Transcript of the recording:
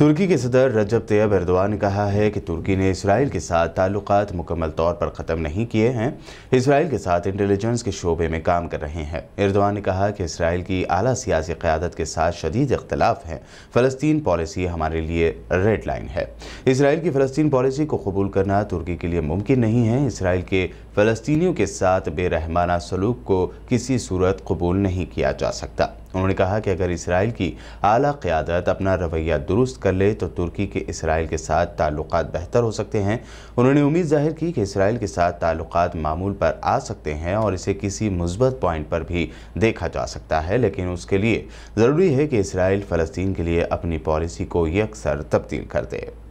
तुर्की के सदर रजब तैयब एर्दवान ने कहा है कि तुर्की ने इसराइल के साथ ताल्लुक मुकम्मल तौर पर ख़त्म नहीं किए हैं इसराइल के साथ इंटेलिजेंस के शोबे में काम कर रहे हैं एर्दवान ने कहा कि इसराइल की अली सियासी क़्यादत के साथ शदीद इख्तलाफ है फ़लस्तीन पॉलिसी हमारे लिए रेड लाइन है इसराइल की फ़लस्तीन पॉलिसी को कबूल करना तुर्की के लिए मुमकिन नहीं है इसराइल के फ़लस्तियों के साथ बेरहमाना सलूक को किसी सूरत कबूल नहीं किया जा सकता उन्होंने कहा कि अगर इसराइल की आला क़्यादत अपना रवैया दुरुस्त कर ले तो तुर्की के इसराइल के साथ ताल्लुक बेहतर हो सकते हैं उन्होंने उम्मीद जाहिर की कि इसराइल के साथ ताल्लुक मामूल पर आ सकते हैं और इसे किसी मुस्बत पॉइंट पर भी देखा जा सकता है लेकिन उसके लिए ज़रूरी है कि इसराइल फ़लस्तीन के लिए अपनी पॉलिसी को यकसर तब्दील कर दे